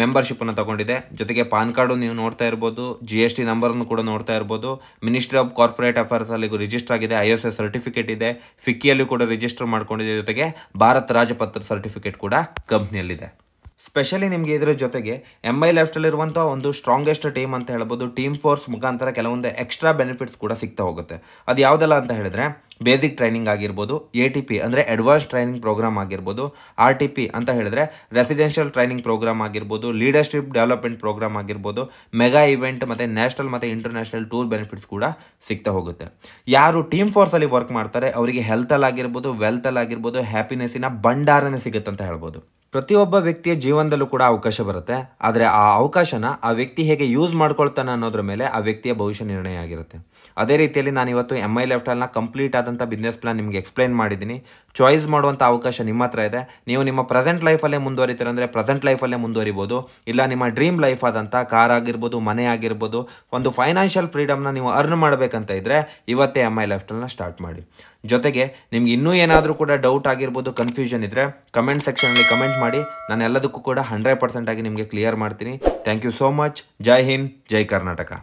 S1: ಮೆಂಬರ್ಶಿಪ್ಪನ್ನು ತಗೊಂಡಿದೆ ಜೊತೆಗೆ ಪಾನ್ ಕಾರ್ಡು ನೀವು ನೋಡ್ತಾ ಇರ್ಬೋದು ಜಿ ಎಸ್ ಟಿ ನಂಬರನ್ನು ಕೂಡ ನೋಡ್ತಾ ಇರ್ಬೋದು ಮಿನಿಸ್ಟ್ರಿ ಆಫ್ ಕಾರ್ಪೊರೇಟ್ ಅಲ್ಲಿ ರಿಜಿಸ್ಟರ್ ಆಗಿದೆ ಐ ಎಸ್ ಎಸ್ ಸರ್ಟಿಫಿಕೇಟ್ ಇದೆ ಫಿಕ್ಕಿಯಲ್ಲೂ ಕೂಡ ರಿಜಿಸ್ಟರ್ ಮಾಡ್ಕೊಂಡಿದೆ ಜೊತೆಗೆ ಭಾರತ್ ರಾಜಪತ್ರ ಸರ್ಟಿಫಿಕೇಟ್ ಕೂಡ ಕಂಪ್ನಿಯಲ್ಲಿದೆ ಸ್ಪೆಷಲಿ ನಿಮಗೆ ಇದರ ಜೊತೆಗೆ ಎಮ್ ಐ ಲೆಫ್ಟಲ್ಲಿರುವಂಥ ಒಂದು ಸ್ಟ್ರಾಂಗೆಸ್ಟ್ ಟೀಮ್ ಅಂತ ಹೇಳ್ಬೋದು ಟೀಮ್ ಫೋರ್ಸ್ ಮುಖಾಂತರ ಕೆಲವೊಂದು ಎಕ್ಸ್ಟ್ರಾ ಬೆನಿಫಿಟ್ಸ್ ಕೂಡ ಸಿಗ್ತಾ ಹೋಗುತ್ತೆ ಅದು ಯಾವುದೆಲ್ಲ ಅಂತ ಹೇಳಿದ್ರೆ ಬೇಸಿಕ್ ಟ್ರೈನಿಂಗ್ ಆಗಿರ್ಬೋದು ಎ ಟಿ ಪಿ ಅಂದರೆ ಅಡ್ವಾನ್ಸ್ ಟ್ರೈನಿಂಗ್ ಪ್ರೋಗ್ರಾಮ್ ಆಗಿರ್ಬೋದು ಆರ್ ಟಿ ಪಿ ಅಂತ ಹೇಳಿದ್ರೆ ರೆಸಿಡೆನ್ಷಿಯಲ್ ಟ್ರೈನಿಂಗ್ ಪ್ರೋಗ್ರಾಮ್ ಆಗಿರ್ಬೋದು ಲೀಡರ್ಶಿಪ್ ಡೆವಲಪ್ಮೆಂಟ್ ಪ್ರೋಗ್ರಾಮ್ ಆಗಿರ್ಬೋದು ಮೆಗಾ ಇವೆಂಟ್ ಮತ್ತು ನ್ಯಾಷನಲ್ ಮತ್ತು ಇಂಟರ್ನ್ಯಾಷನಲ್ ಟೂರ್ ಬೆನಿಫಿಟ್ಸ್ ಕೂಡ ಸಿಗ್ತಾ ಹೋಗುತ್ತೆ ಯಾರು ಟೀಮ್ ಫೋರ್ಸಲ್ಲಿ ವರ್ಕ್ ಮಾಡ್ತಾರೆ ಅವರಿಗೆ ಹೆಲ್ತಲ್ಲಿ ಆಗಿರ್ಬೋದು ವೆಲ್ತಲ್ಲಿ ಆಗಿರ್ಬೋದು ಹ್ಯಾಪಿನೆಸ್ಸಿನ ಭಂಡಾರನೇ ಸಿಗುತ್ತೆ ಅಂತ ಹೇಳ್ಬೋದು ಪ್ರತಿಯೊಬ್ಬ ವ್ಯಕ್ತಿಯ ಜೀವನದಲ್ಲೂ ಕೂಡ ಅವಕಾಶ ಬರುತ್ತೆ ಆದರೆ ಆ ಅವಕಾಶನ ಆ ವ್ಯಕ್ತಿ ಹೇಗೆ ಯೂಸ್ ಮಾಡ್ಕೊಳ್ತಾನೆ ಅನ್ನೋದ್ರ ಮೇಲೆ ಆ ವ್ಯಕ್ತಿಯ ಭವಿಷ್ಯ ನಿರ್ಣಯ ಆಗಿರುತ್ತೆ ಅದೇ ರೀತಿಯಲ್ಲಿ ನಾನು ಇವತ್ತು ಎಮ್ ಐ ಲೆಫ್ಟಲ್ನ ಕಂಪ್ಲೀಟ್ ಆದಂಥ ಬಿಸ್ನೆಸ್ ಪ್ಲಾನ್ ನಿಮಗೆ ಎಕ್ಸ್ಪ್ಲೈನ್ ಮಾಡಿದ್ದೀನಿ ಚಾಯ್ಸ್ ಮಾಡುವಂಥ ಅವಕಾಶ ನಿಮ್ಮ ಹತ್ರ ಇದೆ ನೀವು ನಿಮ್ಮ ಪ್ರೆಸೆಂಟ್ ಲೈಫಲ್ಲೇ ಮುಂದುವರಿತೀರಂದರೆ ಪ್ರೆಸೆಂಟ್ ಲೈಫಲ್ಲೇ ಮುಂದುವರಿಬೋದು ಇಲ್ಲ ನಿಮ್ಮ ಡ್ರೀಮ್ ಲೈಫ್ ಆದಂಥ ಕಾರ್ ಆಗಿರ್ಬೋದು ಮನೆ ಆಗಿರ್ಬೋದು ಒಂದು ಫೈನಾನ್ಷಿಯಲ್ ಫ್ರೀಡಮ್ನ ನೀವು ಅರ್ನ್ ಮಾಡಬೇಕಂತ ಇದ್ದರೆ ಇವತ್ತೇ ಎಮ್ ಐ ಲೆಫ್ಟಲ್ನ ಸ್ಟಾರ್ಟ್ ಮಾಡಿ ಜೊತೆಗೆ ನಿಮ್ಗೆ ಇನ್ನೂ ಏನಾದರೂ ಕೂಡ ಡೌಟ್ ಆಗಿರ್ಬೋದು ಕನ್ಫ್ಯೂಷನ್ ಇದ್ದರೆ ಕಮೆಂಟ್ ಸೆಕ್ಷನಲ್ಲಿ ಕಮೆಂಟ್ ಮಾಡಿ ನಾನು ಎಲ್ಲದಕ್ಕೂ ಕೂಡ ಹಂಡ್ರೆಡ್ ಆಗಿ ನಿಮಗೆ ಕ್ಲಿಯರ್ ಮಾಡ್ತೀನಿ ಥ್ಯಾಂಕ್ ಯು ಸೋ ಮಚ್ ಜೈ ಹಿಂದ್ ಜೈ ಕರ್ನಾಟಕ